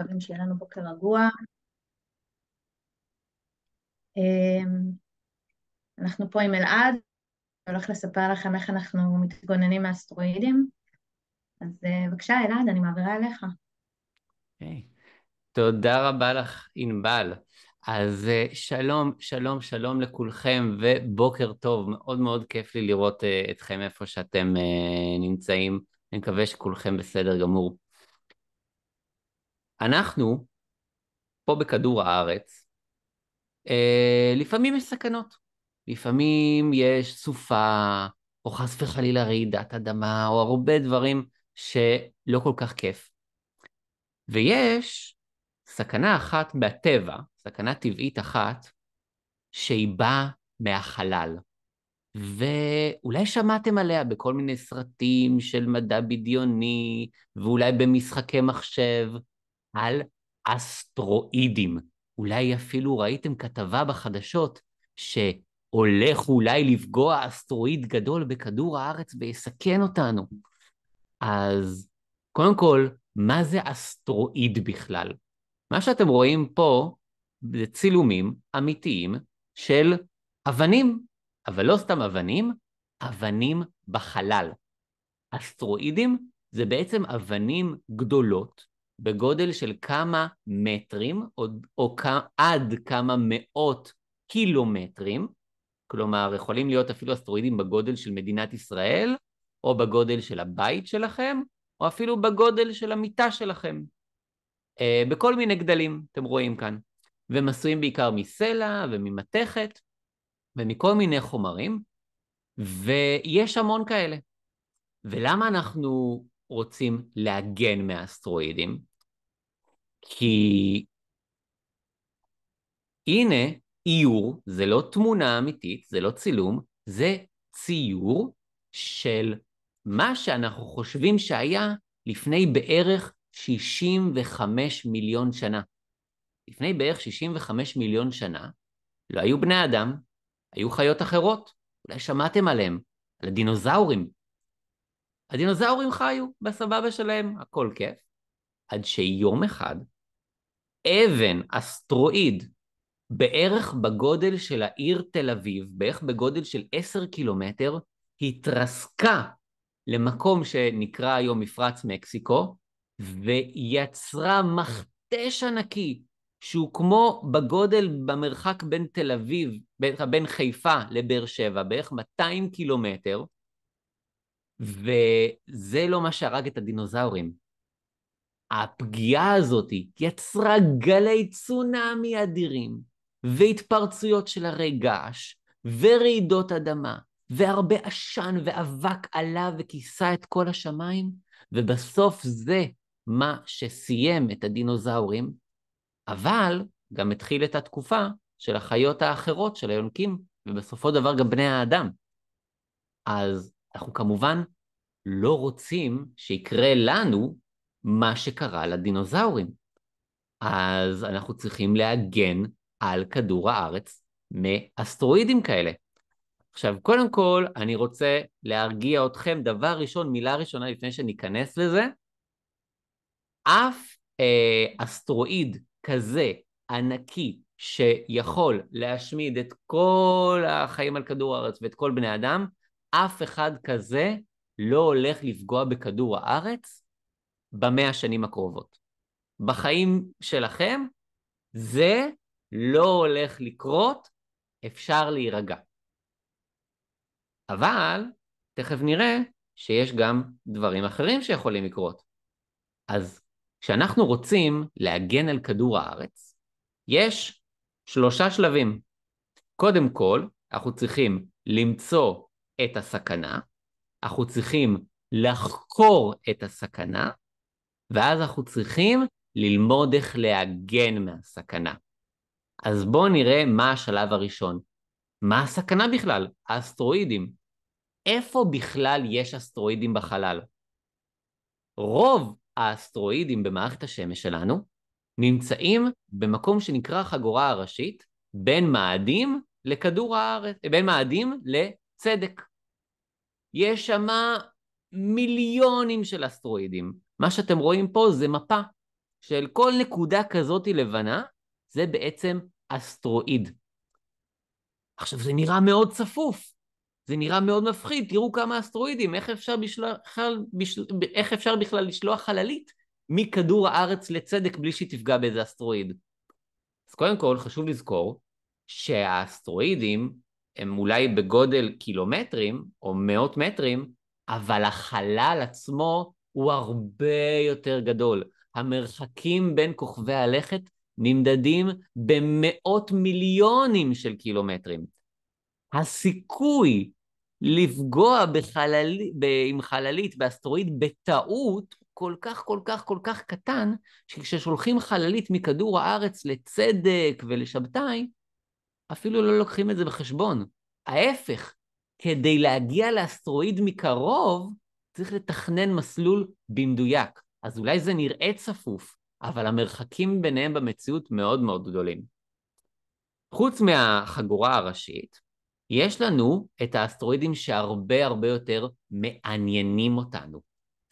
מקווים שיהיה לנו בוקר רגוע. אמ, אנחנו פה עם אלעד, אני הולך לספר לכם איך אנחנו מתגוננים מאסטרואידים. אז אה, בבקשה, אלעד, אני מעבירה אליך. Okay. אוקיי. תודה רבה לך, ענבל. אז אה, שלום, שלום, שלום לכולכם, ובוקר טוב. מאוד מאוד כיף לי לראות אה, אתכם איפה שאתם נמצאים. אני מקווה שכולכם בסדר גמור. אנחנו, פה בכדור הארץ, אה, לפעמים יש סכנות. לפעמים יש סופה, או חס וחלילה רעידת אדמה, או הרבה דברים שלא כל כך כיף. ויש סכנה אחת מהטבע, סכנה טבעית אחת, שהיא באה מהחלל. ואולי שמעתם עליה בכל מיני סרטים של מדע בדיוני, ואולי במשחקי מחשב, על אסטרואידים. אולי אפילו ראיתם כתבה בחדשות שהולך אולי לפגוע אסטרואיד גדול בכדור הארץ ויסכן אותנו. אז קודם כל, מה זה אסטרואיד בכלל? מה שאתם רואים פה זה צילומים אמיתיים של אבנים, אבל לא סתם אבנים, אבנים בחלל. אסטרואידים זה בעצם אבנים גדולות בגודל של כמה מטרים או, או כ, עד כמה מאות קילומטרים, כלומר יכולים להיות אפילו אסטרואידים בגודל של מדינת ישראל, או בגודל של הבית שלכם, או אפילו בגודל של המיטה שלכם. אה, בכל מיני גדלים, אתם רואים כאן. והם עשויים בעיקר מסלע וממתכת ומכל מיני חומרים, ויש המון כאלה. ולמה אנחנו רוצים להגן מהאסטרואידים? כי הנה איור, זה לא תמונה אמיתית, זה לא צילום, זה ציור של מה שאנחנו חושבים שהיה לפני בערך 65 מיליון שנה. לפני בערך 65 מיליון שנה לא היו בני אדם, היו חיות אחרות. אולי שמעתם עליהם, על הדינוזאורים. הדינוזאורים חיו בסבבה שלהם, הכל כיף. עד שיום אחד, אבן, אסטרואיד, בערך בגודל של העיר תל אביב, בערך בגודל של עשר קילומטר, התרסקה למקום שנקרא היום מפרץ מקסיקו, ויצרה מכתש ענקי, שהוא כמו בגודל במרחק בין תל אביב, בין, בין חיפה לבאר שבע, בערך 200 קילומטר, וזה לא מה שהרג את הדינוזאורים. הפגיעה הזאת יצרה גלי צונאמי אדירים, והתפרצויות של הרי געש, ורעידות אדמה, והרבה עשן ואבק עלה וכיסה את כל השמיים, ובסוף זה מה שסיים את הדינוזאורים, אבל גם התחיל את התקופה של החיות האחרות, של היונקים, ובסופו דבר גם בני האדם. אז אנחנו כמובן לא רוצים שיקרה לנו מה שקרה לדינוזאורים. אז אנחנו צריכים להגן על כדור הארץ מאסטרואידים כאלה. עכשיו, קודם כל, אני רוצה להרגיע אתכם, דבר ראשון, מילה ראשונה לפני שניכנס לזה, אף אה, אסטרואיד כזה ענקי שיכול להשמיד את כל החיים על כדור הארץ ואת כל בני אדם, אף אחד כזה לא הולך לפגוע בכדור הארץ במאה השנים הקרובות. בחיים שלכם זה לא הולך לקרות, אפשר להירגע. אבל תכף נראה שיש גם דברים אחרים שיכולים לקרות. אז כשאנחנו רוצים להגן על כדור הארץ, יש שלושה שלבים. קודם כל, אנחנו צריכים למצוא את הסכנה, אנחנו צריכים לחקור את הסכנה, ואז אנחנו צריכים ללמוד איך להגן מהסכנה. אז בואו נראה מה השלב הראשון. מה הסכנה בכלל? האסטרואידים. איפה בכלל יש אסטרואידים בחלל? רוב האסטרואידים במערכת השמש שלנו נמצאים במקום שנקרא חגורה הראשית בין מאדים לכדור הארץ, בין מאדים לצדק. יש שמה מיליונים של אסטרואידים. מה שאתם רואים פה זה מפה של כל נקודה כזאת לבנה, זה בעצם אסטרואיד. עכשיו, זה נראה מאוד צפוף, זה נראה מאוד מפחיד, תראו כמה אסטרואידים, איך אפשר, בשלוח, בשל, איך אפשר בכלל לשלוח חללית מכדור הארץ לצדק בלי שהיא תפגע באיזה אסטרואיד? אז קודם כל, חשוב לזכור שהאסטרואידים הם אולי בגודל קילומטרים או מאות מטרים, אבל החלל עצמו הוא הרבה יותר גדול. המרחקים בין כוכבי הלכת נמדדים במאות מיליונים של קילומטרים. הסיכוי לפגוע בחלל... ב... עם חללית באסטרואיד בטעות כל כך כל כך כל כך קטן, שכששולחים חללית מכדור הארץ לצדק ולשבתאי, אפילו לא לוקחים את זה בחשבון. ההפך, כדי להגיע לאסטרואיד מקרוב, צריך לתכנן מסלול במדויק. אז אולי זה נראה צפוף, אבל המרחקים ביניהם במציאות מאוד מאוד גדולים. חוץ מהחגורה הראשית, יש לנו את האסטרואידים שהרבה הרבה יותר מעניינים אותנו.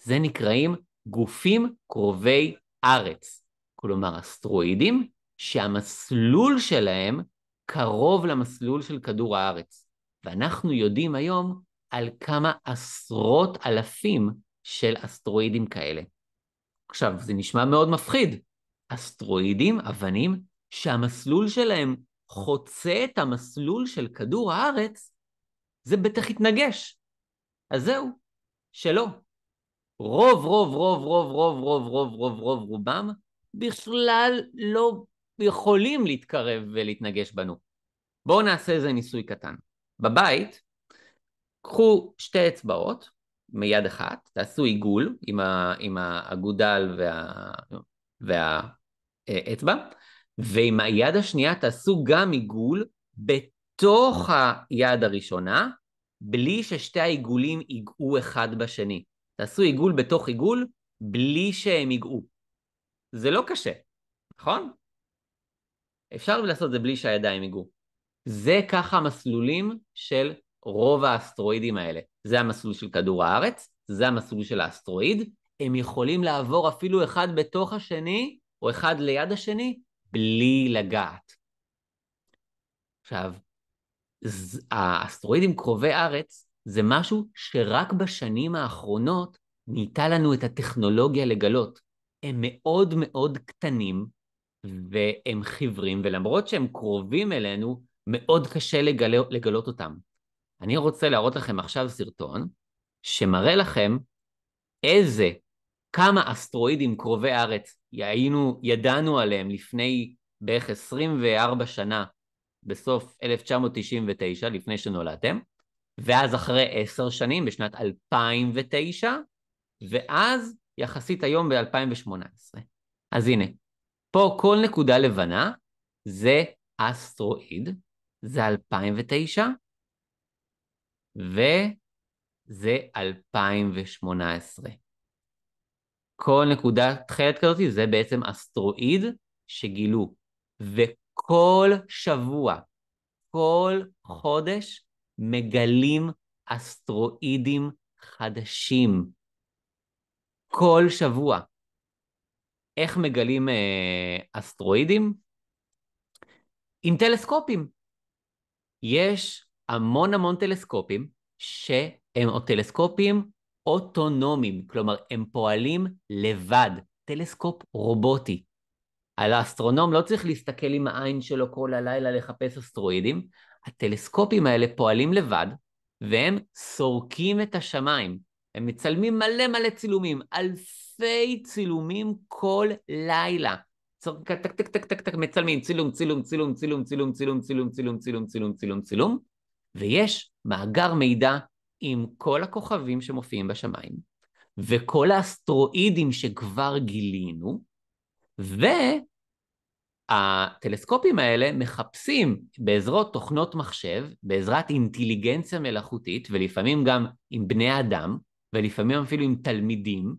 זה נקראים גופים קרובי ארץ. כלומר, אסטרואידים שהמסלול שלהם קרוב למסלול של כדור הארץ. ואנחנו יודעים היום על כמה עשרות אלפים של אסטרואידים כאלה. עכשיו, זה נשמע מאוד מפחיד. אסטרואידים, אבנים, שהמסלול שלהם חוצה את המסלול של כדור הארץ, זה בטח יתנגש. אז זהו, שלא. רוב, רוב, רוב, רוב, רוב, רוב, רוב, רוב, רוב, רובם, בכלל לא יכולים להתקרב ולהתנגש בנו. בואו נעשה איזה ניסוי קטן. בבית, קחו שתי אצבעות מיד אחת, תעשו עיגול עם, ה, עם האגודל והאצבע, וה, והאצבע, אה, ועם היד השנייה תעשו גם עיגול בתוך היד הראשונה, בלי ששתי העיגולים ייגעו אחד בשני. תעשו עיגול בתוך עיגול, בלי שהם ייגעו. זה לא קשה, נכון? אפשר לעשות את זה בלי שהידיים ייגעו. זה ככה המסלולים של רוב האסטרואידים האלה, זה המסלול של כדור הארץ, זה המסלול של האסטרואיד, הם יכולים לעבור אפילו אחד בתוך השני, או אחד ליד השני, בלי לגעת. עכשיו, האסטרואידים קרובי ארץ זה משהו שרק בשנים האחרונות נהייתה לנו את הטכנולוגיה לגלות. הם מאוד מאוד קטנים והם חיוורים, ולמרות שהם קרובים אלינו, מאוד קשה לגל... לגלות אותם. אני רוצה להראות לכם עכשיו סרטון שמראה לכם איזה, כמה אסטרואידים קרובי ארץ היינו, ידענו עליהם לפני בערך 24 שנה, בסוף 1999, לפני שנולדתם, ואז אחרי עשר שנים, בשנת 2009, ואז יחסית היום ב-2018. אז הנה, פה כל נקודה לבנה זה אסטרואיד, זה 2009, וזה 2018. כל נקודה תכלת כזאת זה בעצם אסטרואיד שגילו, וכל שבוע, כל חודש, מגלים אסטרואידים חדשים. כל שבוע. איך מגלים אה, אסטרואידים? עם טלסקופים. יש המון המון טלסקופים שהם טלסקופים אוטונומיים, כלומר הם פועלים לבד, טלסקופ רובוטי. על האסטרונום לא צריך להסתכל עם העין שלו כל הלילה לחפש אסטרואידים, הטלסקופים האלה פועלים לבד, והם סורקים את השמיים. הם מצלמים מלא מלא צילומים, אלפי צילומים כל לילה. טק טק טק טק טק מצלמים, צילום, צילום, צילום, צילום, צילום, צילום, צילום, צילום, צילום, צילום, צילום, ויש מאגר מידע עם כל הכוכבים שמופיעים בשמיים, וכל האסטרואידים שכבר גילינו, והטלסקופים האלה מחפשים בעזרות תוכנות מחשב, בעזרת אינטליגנציה מלאכותית, ולפעמים גם עם בני אדם, ולפעמים אפילו עם תלמידים,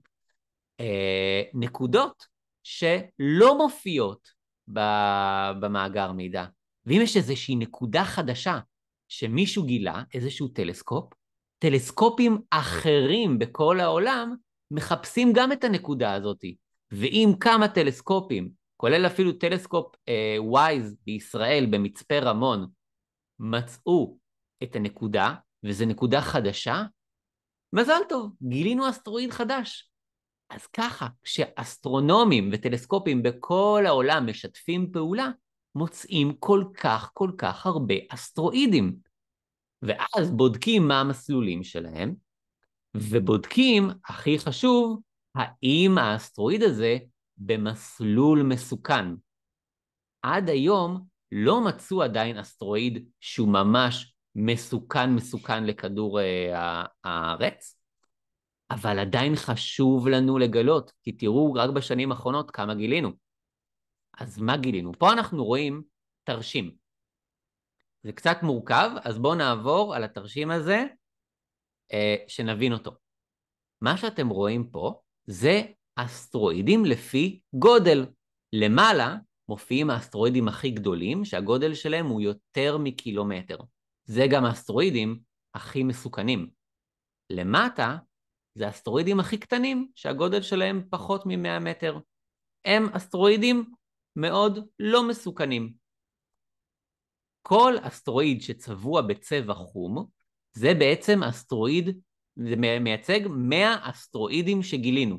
אה, נקודות שלא מופיעות במאגר מידע. ואם יש איזושהי נקודה חדשה שמישהו גילה איזשהו טלסקופ, טלסקופים אחרים בכל העולם מחפשים גם את הנקודה הזאת. ואם כמה טלסקופים, כולל אפילו טלסקופ אה, וייז בישראל במצפה רמון, מצאו את הנקודה, וזו נקודה חדשה, מזל טוב, גילינו אסטרואיד חדש. אז ככה, כשאסטרונומים וטלסקופים בכל העולם משתפים פעולה, מוצאים כל כך כל כך הרבה אסטרואידים. ואז בודקים מה המסלולים שלהם, ובודקים, הכי חשוב, האם האסטרואיד הזה במסלול מסוכן. עד היום לא מצאו עדיין אסטרואיד שהוא ממש מסוכן מסוכן לכדור אה, הארץ, אבל עדיין חשוב לנו לגלות, כי תראו רק בשנים האחרונות כמה גילינו. אז מה גילינו? פה אנחנו רואים תרשים. זה קצת מורכב, אז בואו נעבור על התרשים הזה, אה, שנבין אותו. מה שאתם רואים פה זה אסטרואידים לפי גודל. למעלה מופיעים האסטרואידים הכי גדולים, שהגודל שלהם הוא יותר מקילומטר. זה גם האסטרואידים הכי מסוכנים. למטה זה האסטרואידים הכי קטנים, שהגודל שלהם פחות מ-100 מטר. הם אסטרואידים מאוד לא מסוכנים. כל אסטרואיד שצבוע בצבע חום, זה בעצם אסטרואיד, זה מייצג 100 אסטרואידים שגילינו.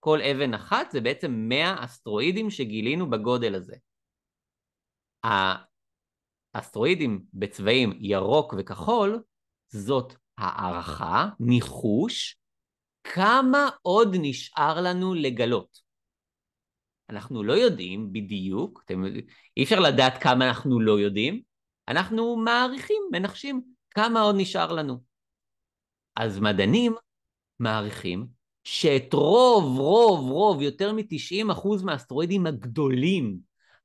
כל אבן אחת זה בעצם 100 אסטרואידים שגילינו בגודל הזה. האסטרואידים בצבעים ירוק וכחול, זאת הערכה, ניחוש, כמה עוד נשאר לנו לגלות? אנחנו לא יודעים בדיוק, אתם, אי אפשר לדעת כמה אנחנו לא יודעים, אנחנו מעריכים, מנחשים, כמה עוד נשאר לנו. אז מדענים מעריכים שאת רוב, רוב, רוב, יותר מ-90% מהאסטרואידים הגדולים,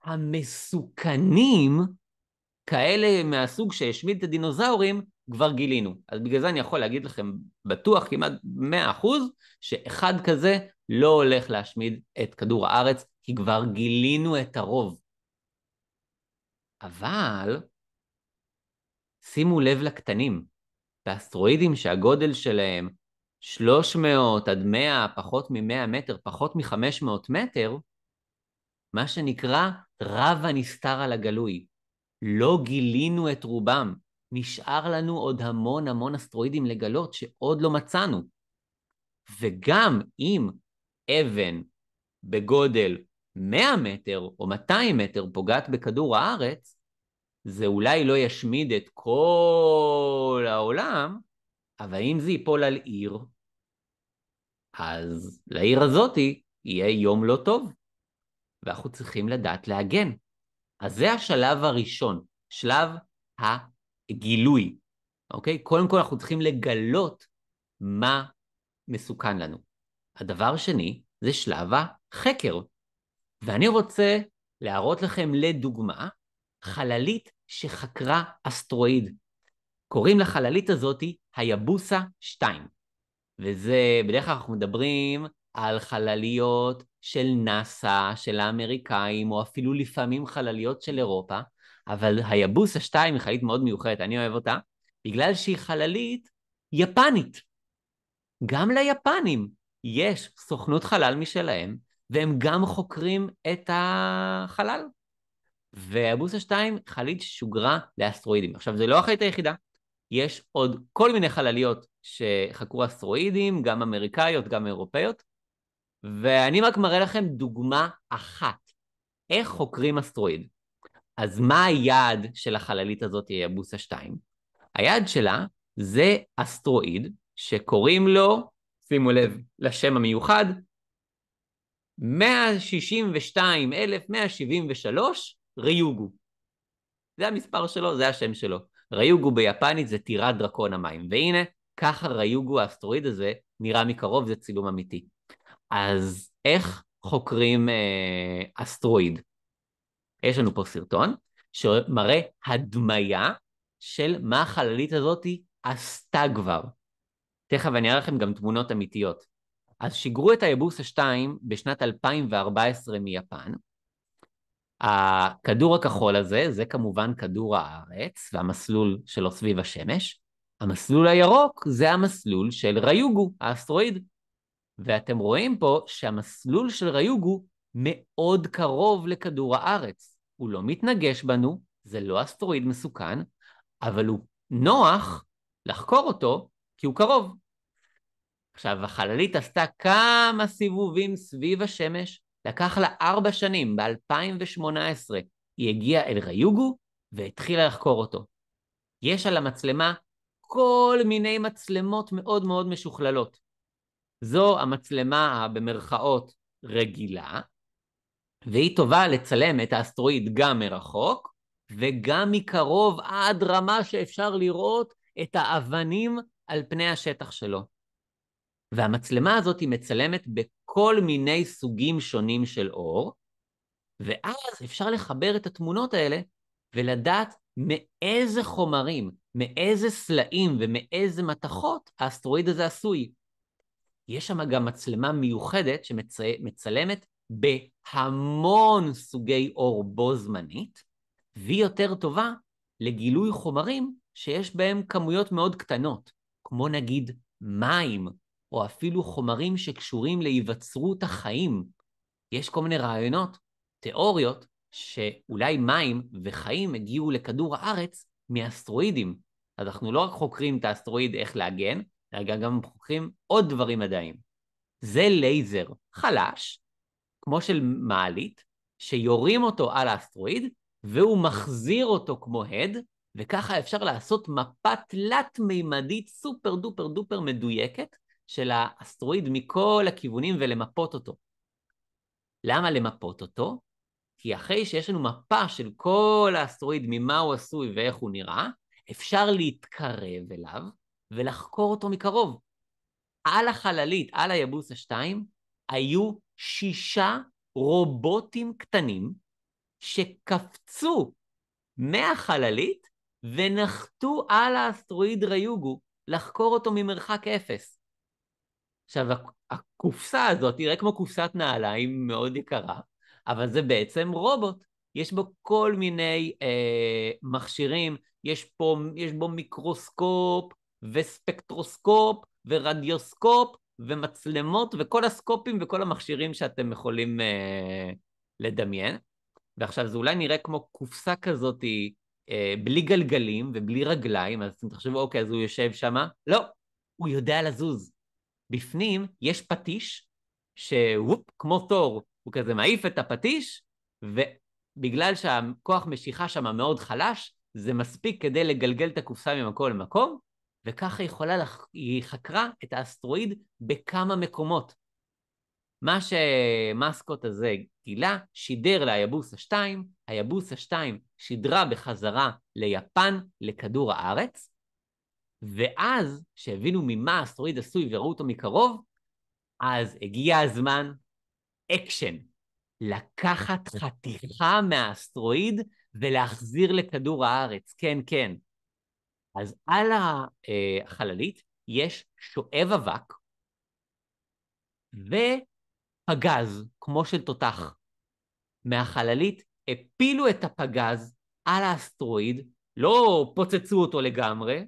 המסוכנים, כאלה מהסוג שהשמיד את הדינוזאורים, כבר גילינו. אז בגלל זה אני יכול להגיד לכם בטוח כמעט 100% שאחד כזה לא הולך להשמיד את כדור הארץ, כי כבר גילינו את הרוב. אבל שימו לב לקטנים, באסטרואידים שהגודל שלהם 300 עד 100, פחות מ-100 מטר, פחות מ-500 מטר, מה שנקרא רב הנסתר על הגלוי. לא גילינו את רובם, נשאר לנו עוד המון המון אסטרואידים לגלות שעוד לא מצאנו. וגם אם אבן בגודל 100 מטר או 200 מטר פוגעת בכדור הארץ, זה אולי לא ישמיד את כל העולם, אבל אם זה ייפול על עיר, אז לעיר הזאתי יהיה יום לא טוב, ואנחנו צריכים לדעת להגן. אז זה השלב הראשון, שלב ה... גילוי, אוקיי? קודם כל אנחנו צריכים לגלות מה מסוכן לנו. הדבר השני זה שלב החקר. ואני רוצה להראות לכם לדוגמה חללית שחקרה אסטרואיד. קוראים לחללית הזאתי היבוסה 2. וזה, בדרך כלל אנחנו מדברים על חלליות של נאס"א, של האמריקאים, או אפילו לפעמים חלליות של אירופה, אבל היבוסה 2 היא חללית מאוד מיוחדת, אני אוהב אותה, בגלל שהיא חללית יפנית. גם ליפנים יש סוכנות חלל משלהם, והם גם חוקרים את החלל. והיבוסה 2 חללית שוגרה לאסטרואידים. עכשיו, זו לא החללית היחידה, יש עוד כל מיני חלליות שחקרו אסטרואידים, גם אמריקאיות, גם אירופאיות, ואני רק מראה לכם דוגמה אחת, איך חוקרים אסטרואיד. אז מה היעד של החללית הזאת, יבוסה 2? היעד שלה זה אסטרואיד שקוראים לו, שימו לב לשם המיוחד, 162,173 ריוגו. זה המספר שלו, זה השם שלו. ריוגו ביפנית זה טירת דרקון המים. והנה, ככה ריוגו האסטרואיד הזה נראה מקרוב, זה צילום אמיתי. אז איך חוקרים אה, אסטרואיד? יש לנו פה סרטון שמראה הדמיה של מה החללית הזאת עשתה כבר. תכף אני אראה לכם גם תמונות אמיתיות. אז שיגרו את היבוסה 2 בשנת 2014 מיפן. הכדור הכחול הזה, זה כמובן כדור הארץ והמסלול שלו סביב השמש. המסלול הירוק זה המסלול של ריוגו, האסטרואיד. ואתם רואים פה שהמסלול של ריוגו מאוד קרוב לכדור הארץ. הוא לא מתנגש בנו, זה לא אסטרואיד מסוכן, אבל הוא נוח לחקור אותו כי הוא קרוב. עכשיו, החללית עשתה כמה סיבובים סביב השמש, לקח לה ארבע שנים, ב-2018 היא הגיעה אל ריוגו והתחילה לחקור אותו. יש על המצלמה כל מיני מצלמות מאוד מאוד משוכללות. זו המצלמה הבמרכאות רגילה, והיא טובה לצלם את האסטרואיד גם מרחוק, וגם מקרוב עד רמה שאפשר לראות את האבנים על פני השטח שלו. והמצלמה הזאת היא מצלמת בכל מיני סוגים שונים של אור, ואז אפשר לחבר את התמונות האלה ולדעת מאיזה חומרים, מאיזה סלעים ומאיזה מתכות האסטרואיד הזה עשוי. יש שם גם מצלמה מיוחדת שמצלמת בהמון סוגי אור בו זמנית, והיא יותר טובה לגילוי חומרים שיש בהם כמויות מאוד קטנות, כמו נגיד מים, או אפילו חומרים שקשורים להיווצרות החיים. יש כל מיני רעיונות, תיאוריות, שאולי מים וחיים הגיעו לכדור הארץ מאסטרואידים. אז אנחנו לא רק חוקרים את האסטרואיד איך להגן, אלא גם חוקרים עוד דברים מדעיים. זה לייזר חלש, כמו של מעלית, שיורים אותו על האסטרואיד, והוא מחזיר אותו כמו הד, וככה אפשר לעשות מפה תלת-מימדית סופר דופר דופר מדויקת של האסטרואיד מכל הכיוונים ולמפות אותו. למה למפות אותו? כי אחרי שיש לנו מפה של כל האסטרואיד, ממה הוא עשוי ואיך הוא נראה, אפשר להתקרב אליו ולחקור אותו מקרוב. על החללית, על היבוס השתיים, היו שישה רובוטים קטנים שקפצו מהחללית ונחתו על האסטרואיד ריוגו לחקור אותו ממרחק אפס. עכשיו, הקופסה הזאת תראה כמו קופסת נעליים מאוד יקרה, אבל זה בעצם רובוט. יש בו כל מיני אה, מכשירים, יש, פה, יש בו מיקרוסקופ וספקטרוסקופ ורדיוסקופ ומצלמות וכל הסקופים וכל המכשירים שאתם יכולים אה, לדמיין. ועכשיו זה אולי נראה כמו קופסה כזאת אה, בלי גלגלים ובלי רגליים, אז אתם תחשבו, אוקיי, אז הוא יושב שם? לא, הוא יודע לזוז. בפנים יש פטיש, שוופ, כמו תור, הוא כזה מעיף את הפטיש, ובגלל שהכוח משיכה שם מאוד חלש, זה מספיק כדי לגלגל את הקופסה ממקום למקום, וככה יכולה לח... היא חקרה את האסטרואיד בכמה מקומות. מה שמאסקוט הזה גילה, שידר ליבוסה 2, היבוסה 2 שידרה בחזרה ליפן, לכדור הארץ, ואז, כשהבינו ממה האסטרואיד עשוי וראו אותו מקרוב, אז הגיע הזמן, אקשן, לקחת חתיכה מהאסטרואיד ולהחזיר לכדור הארץ, כן, כן. אז על אה, החללית יש שואב אבק ופגז, כמו של תותח. מהחללית הפילו את הפגז על האסטרואיד, לא פוצצו אותו לגמרי,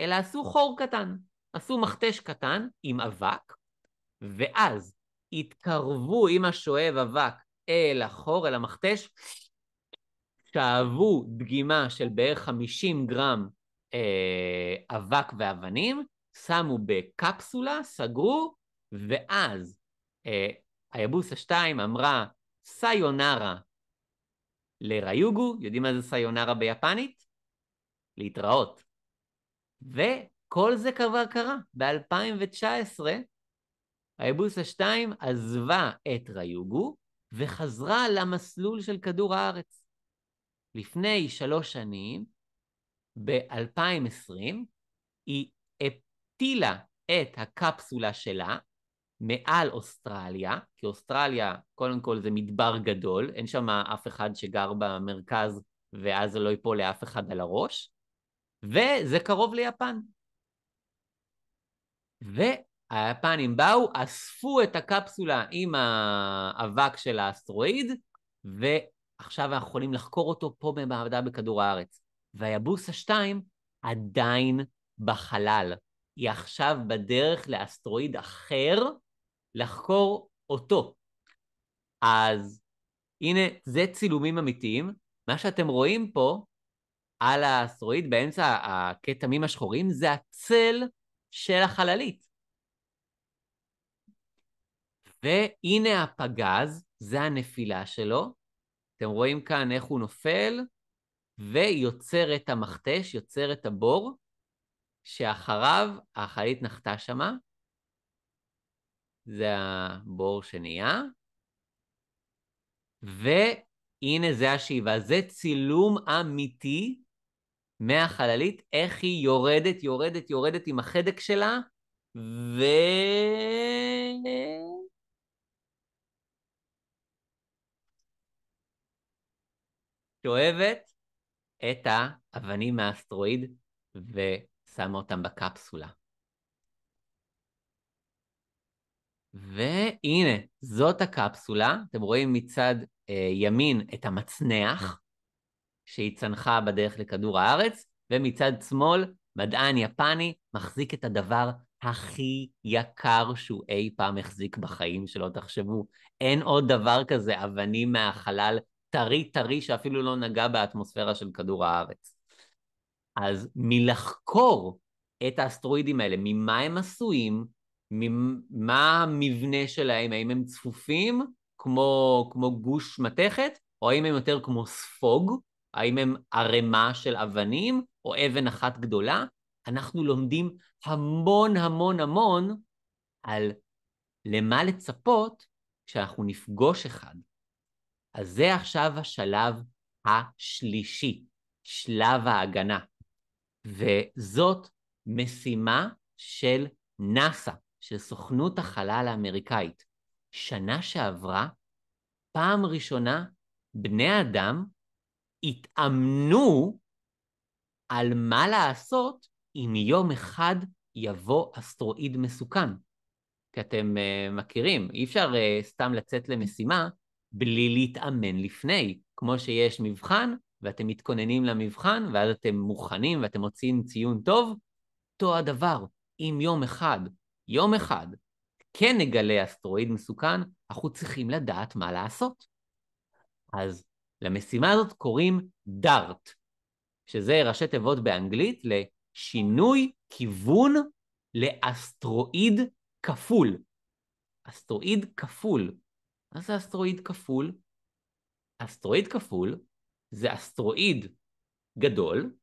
אלא עשו חור קטן. עשו מכתש קטן עם אבק, ואז התקרבו עם השואב אבק אל החור, אל המכתש, שאבו דגימה של בערך 50 גרם אה, אבק ואבנים, שמו בקפסולה, סגרו, ואז אה, היבוסה 2 אמרה סיונרה לריוגו, יודעים מה זה סיונרה ביפנית? להתראות. וכל זה כבר קרה. ב-2019 היבוסה 2 עזבה את ריוגו וחזרה למסלול של כדור הארץ. לפני שלוש שנים ב-2020 היא הטילה את הקפסולה שלה מעל אוסטרליה, כי אוסטרליה קודם כל זה מדבר גדול, אין שם אף אחד שגר במרכז ואז זה לא ייפול לאף אחד על הראש, וזה קרוב ליפן. והיפנים באו, אספו את הקפסולה עם האבק של האסטרואיד, ועכשיו אנחנו יכולים לחקור אותו פה במעבדה בכדור הארץ. והיבוסה 2 עדיין בחלל. היא עכשיו בדרך לאסטרואיד אחר לחקור אותו. אז הנה, זה צילומים אמיתיים. מה שאתם רואים פה על האסטרואיד, באמצע הכתמים השחורים, זה הצל של החללית. והנה הפגז, זה הנפילה שלו. אתם רואים כאן איך הוא נופל, ויוצר את המכתש, יוצר את הבור, שאחריו החללית נחתה שמה. זה הבור שנהיה. והנה זה השאיבה, זה צילום אמיתי מהחללית, איך היא יורדת, יורדת, יורדת עם החדק שלה, ו... שואבת את האבנים מהאסטרואיד ושמה אותם בקפסולה. והנה, זאת הקפסולה. אתם רואים מצד אה, ימין את המצנח כן. שהיא צנחה בדרך לכדור הארץ, ומצד שמאל מדען יפני מחזיק את הדבר הכי יקר שהוא אי פעם החזיק בחיים שלו. תחשבו, אין עוד דבר כזה, אבנים מהחלל טרי טרי שאפילו לא נגע באטמוספירה של כדור הארץ. אז מלחקור את האסטרואידים האלה, ממה הם עשויים, ממה המבנה שלהם, האם הם צפופים כמו, כמו גוש מתכת, או האם הם יותר כמו ספוג, האם הם ערימה של אבנים, או אבן אחת גדולה, אנחנו לומדים המון המון המון על למה לצפות כשאנחנו נפגוש אחד. אז זה עכשיו השלב השלישי, שלב ההגנה. וזאת משימה של נאס"א, של סוכנות החלל האמריקאית. שנה שעברה, פעם ראשונה, בני אדם התאמנו על מה לעשות אם יום אחד יבוא אסטרואיד מסוכן. כי אתם uh, מכירים, אי אפשר uh, סתם לצאת למשימה בלי להתאמן לפני, כמו שיש מבחן, ואתם מתכוננים למבחן, ואז אתם מוכנים ואתם מוציאים ציון טוב, אותו הדבר, אם יום אחד, יום אחד, כן נגלה אסטרואיד מסוכן, אנחנו צריכים לדעת מה לעשות. אז למשימה הזאת קוראים דארט, שזה ראשי תיבות באנגלית לשינוי כיוון לאסטרואיד כפול. אסטרואיד כפול. מה זה אסטרואיד כפול. אסטרואיד כפול זה אסטרואיד גדול,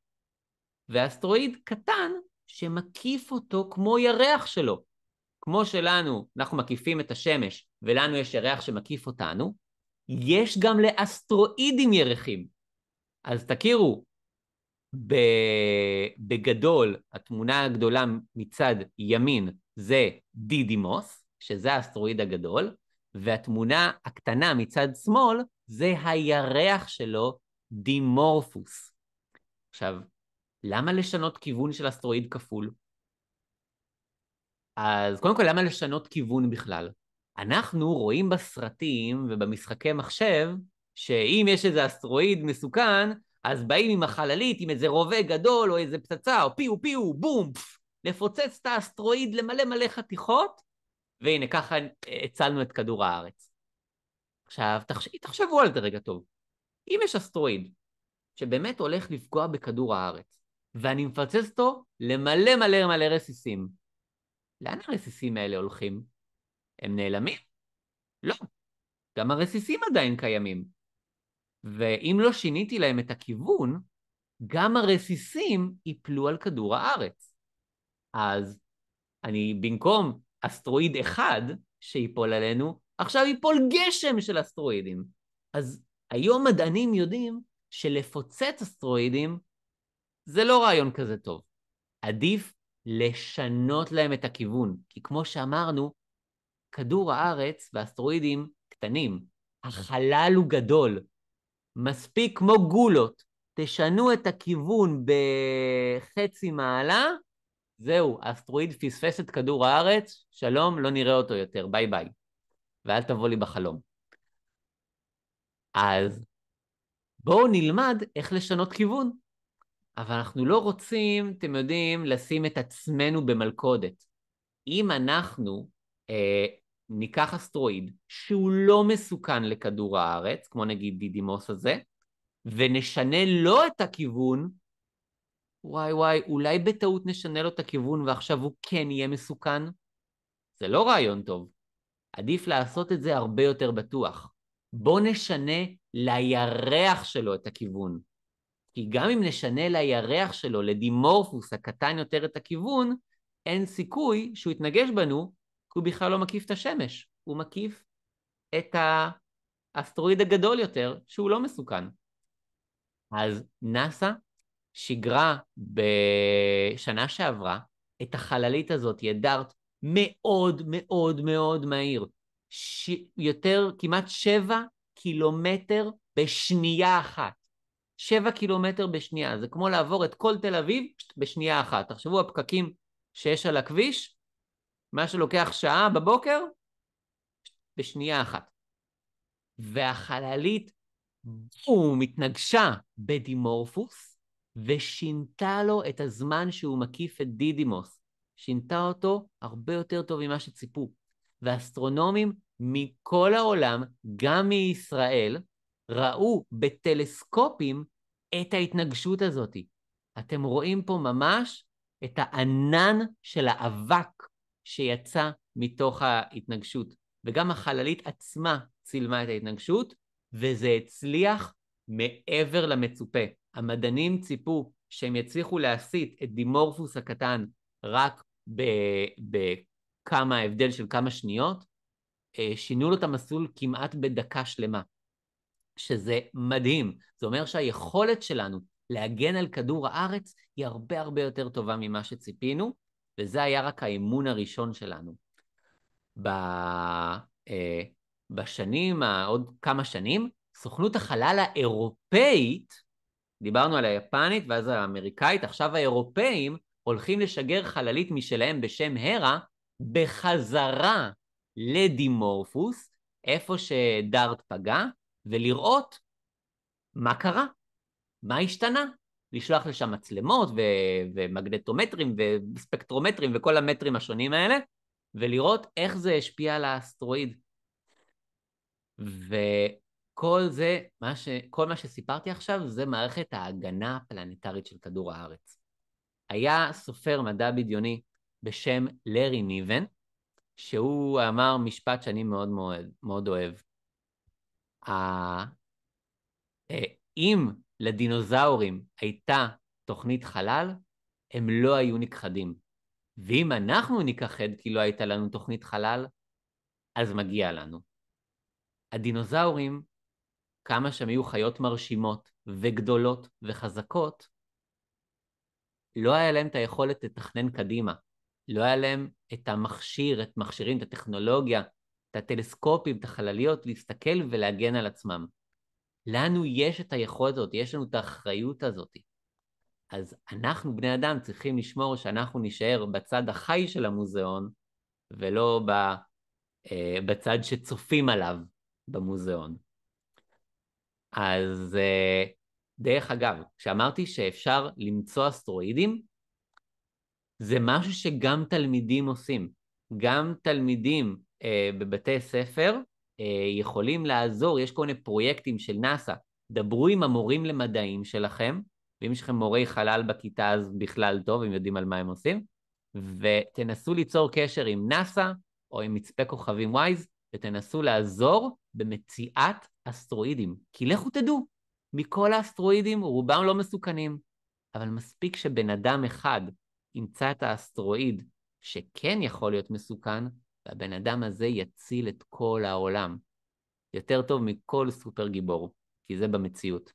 ואסטרואיד קטן שמקיף אותו כמו ירח שלו. כמו שלנו, אנחנו מקיפים את השמש, ולנו יש ירח שמקיף אותנו, יש גם לאסטרואידים ירחים. אז תכירו, בגדול, התמונה הגדולה מצד ימין זה דידימוס, שזה האסטרואיד הגדול, והתמונה הקטנה מצד שמאל זה הירח שלו, דימורפוס. עכשיו, למה לשנות כיוון של אסטרואיד כפול? אז קודם כל, למה לשנות כיוון בכלל? אנחנו רואים בסרטים ובמשחקי מחשב, שאם יש איזה אסטרואיד מסוכן, אז באים עם החללית, עם איזה רובה גדול, או איזה פצצה, או פיו פיו, בום, פפ, לפוצץ את האסטרואיד למלא מלא חתיכות, והנה, ככה הצלנו את כדור הארץ. עכשיו, תחש... תחשבו על זה רגע טוב. אם יש אסטרואיד שבאמת הולך לפגוע בכדור הארץ, ואני מפצץ אותו למלא מלא מלא רסיסים, לאן הרסיסים האלה הולכים? הם נעלמים? לא. גם הרסיסים עדיין קיימים. ואם לא שיניתי להם את הכיוון, גם הרסיסים ייפלו על כדור הארץ. אז אני במקום אסטרואיד אחד שיפול עלינו, עכשיו ייפול גשם של אסטרואידים. אז היום מדענים יודעים שלפוצץ אסטרואידים זה לא רעיון כזה טוב. עדיף לשנות להם את הכיוון, כי כמו שאמרנו, כדור הארץ והאסטרואידים קטנים, החלל הוא גדול, מספיק כמו גולות, תשנו את הכיוון בחצי מעלה, זהו, האסטרואיד פספס את כדור הארץ, שלום, לא נראה אותו יותר, ביי ביי. ואל תבוא לי בחלום. אז בואו נלמד איך לשנות כיוון. אבל אנחנו לא רוצים, אתם יודעים, לשים את עצמנו במלכודת. אם אנחנו אה, ניקח אסטרואיד שהוא לא מסוכן לכדור הארץ, כמו נגיד דידימוס הזה, ונשנה לו לא את הכיוון, וואי וואי, אולי בטעות נשנה לו את הכיוון ועכשיו הוא כן יהיה מסוכן? זה לא רעיון טוב. עדיף לעשות את זה הרבה יותר בטוח. בוא נשנה לירח שלו את הכיוון. כי גם אם נשנה לירח שלו, לדימורפוס הקטן יותר את הכיוון, אין סיכוי שהוא יתנגש בנו, כי הוא בכלל לא מקיף את השמש, הוא מקיף את האסטרואיד הגדול יותר, שהוא לא מסוכן. אז נאסא שיגרה בשנה שעברה את החללית הזאת, את דארט, מאוד מאוד מאוד מהיר. ש... יותר, כמעט שבע קילומטר בשנייה אחת. שבע קילומטר בשנייה, זה כמו לעבור את כל תל אביב בשנייה אחת. תחשבו, הפקקים שיש על הכביש, מה שלוקח שעה בבוקר, בשנייה אחת. והחללית, בום, התנגשה בדימורפוס, ושינתה לו את הזמן שהוא מקיף את דידימוס. שינתה אותו הרבה יותר טוב ממה שציפו. ואסטרונומים מכל העולם, גם מישראל, ראו בטלסקופים את ההתנגשות הזאת. אתם רואים פה ממש את הענן של האבק שיצא מתוך ההתנגשות. וגם החללית עצמה צילמה את ההתנגשות, וזה הצליח מעבר למצופה. המדענים ציפו שהם יצליחו להסיט את דימורפוס הקטן רק בכמה, הבדל של כמה שניות, אה, שינו לו את המסלול כמעט בדקה שלמה, שזה מדהים. זה אומר שהיכולת שלנו להגן על כדור הארץ היא הרבה הרבה יותר טובה ממה שציפינו, וזה היה רק האמון הראשון שלנו. ב... אה, בשנים, עוד כמה שנים, סוכנות החלל האירופאית דיברנו על היפנית ואז האמריקאית, עכשיו האירופאים הולכים לשגר חללית משלהם בשם הרה בחזרה לדימורפוס, איפה שדארט פגע, ולראות מה קרה, מה השתנה. לשלוח לשם מצלמות ו- ומגנטומטרים וספקטרומטרים וכל המטרים השונים האלה, ולראות איך זה השפיע על האסטרואיד. ו- כל זה, מה ש... כל מה שסיפרתי עכשיו זה מערכת ההגנה הפלנטרית של כדור הארץ. היה סופר מדע בדיוני בשם לארי ניבן, שהוא אמר משפט שאני מאוד מאוד, מאוד אוהב. אה, אם לדינוזאורים הייתה תוכנית חלל, הם לא היו נכחדים. ואם אנחנו נכחד כי לא הייתה לנו תוכנית חלל, אז מגיע לנו. הדינוזאורים כמה שהם היו חיות מרשימות וגדולות וחזקות, לא היה להם את היכולת לתכנן קדימה. לא היה להם את המכשיר, את מכשירים, את הטכנולוגיה, את הטלסקופים, את החלליות, להסתכל ולהגן על עצמם. לנו יש את היכולת הזאת, יש לנו את האחריות הזאת. אז אנחנו, בני אדם, צריכים לשמור שאנחנו נישאר בצד החי של המוזיאון, ולא ב, אה, בצד שצופים עליו במוזיאון. אז אה, דרך אגב, כשאמרתי שאפשר למצוא אסטרואידים, זה משהו שגם תלמידים עושים. גם תלמידים אה, בבתי ספר אה, יכולים לעזור, יש כל מיני פרויקטים של נאס"א. דברו עם המורים למדעים שלכם, ואם יש לכם מורי חלל בכיתה אז בכלל טוב, הם יודעים על מה הם עושים, ותנסו ליצור קשר עם נאס"א או עם מצפה כוכבים וויז, ותנסו לעזור במציאת אסטרואידים. כי לכו תדעו, מכל האסטרואידים רובם לא מסוכנים, אבל מספיק שבן אדם אחד ימצא את האסטרואיד שכן יכול להיות מסוכן, והבן אדם הזה יציל את כל העולם. יותר טוב מכל סופר גיבור, כי זה במציאות.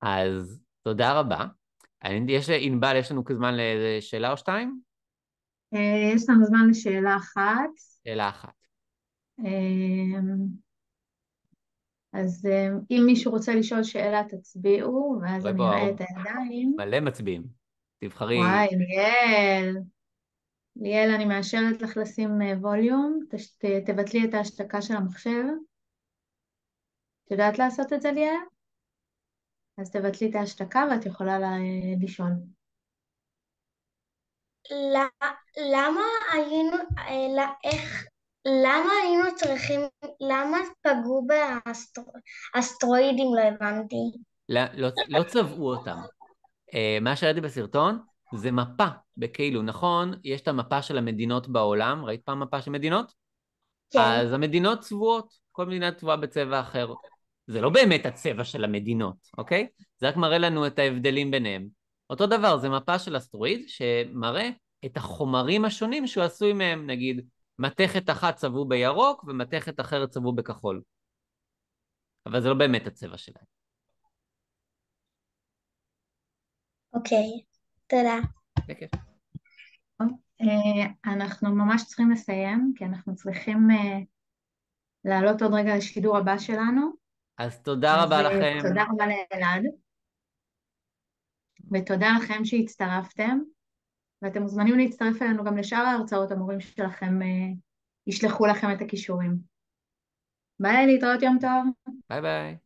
אז תודה רבה. יש, ענבל, יש לנו זמן לשאלה או שתיים? אה, יש לנו זמן לשאלה אחת. שאלה אחת. אה, אז אה, אם מישהו רוצה לשאול שאלה, תצביעו, ואז אני אראה את הידיים. מלא מצביעים. תבחרי. וואי, ליאל. ליאל, אני מאשרת לך לשים אה, ווליום. ת, תבטלי את ההשתקה של המחשב. את יודעת לעשות את זה, ליאל? אז תבטלי את ההשתקה ואת יכולה לישון. למה היינו, אה, איך למה היינו צריכים, למה פגעו באסטרואידים, לא הבנתי. לא, לא, לא צבעו אותם. אה, מה שראיתי בסרטון זה מפה, בכאילו, נכון? יש את המפה של המדינות בעולם, ראית פעם מפה של מדינות? כן. אז המדינות צבועות, כל מדינה צבועה בצבע אחר. זה לא באמת הצבע של המדינות, אוקיי? זה רק מראה לנו את ההבדלים ביניהם. אותו דבר, זה מפה של אסטרואיד שמראה את החומרים השונים שהוא עשוי מהם, נגיד מתכת אחת צבעו בירוק ומתכת אחרת צבעו בכחול. אבל זה לא באמת הצבע שלהם. אוקיי, תודה. כן, כן. אה, אנחנו ממש צריכים לסיים, כי אנחנו צריכים אה, לעלות עוד רגע לשידור הבא שלנו. אז תודה רבה אה, לכם. תודה רבה לאלעד. ותודה לכם שהצטרפתם. ואתם מוזמנים להצטרף אלינו גם לשאר ההרצאות, המורים שלכם אה, ישלחו לכם את הכישורים. ביי, להתראות יום טוב. ביי ביי.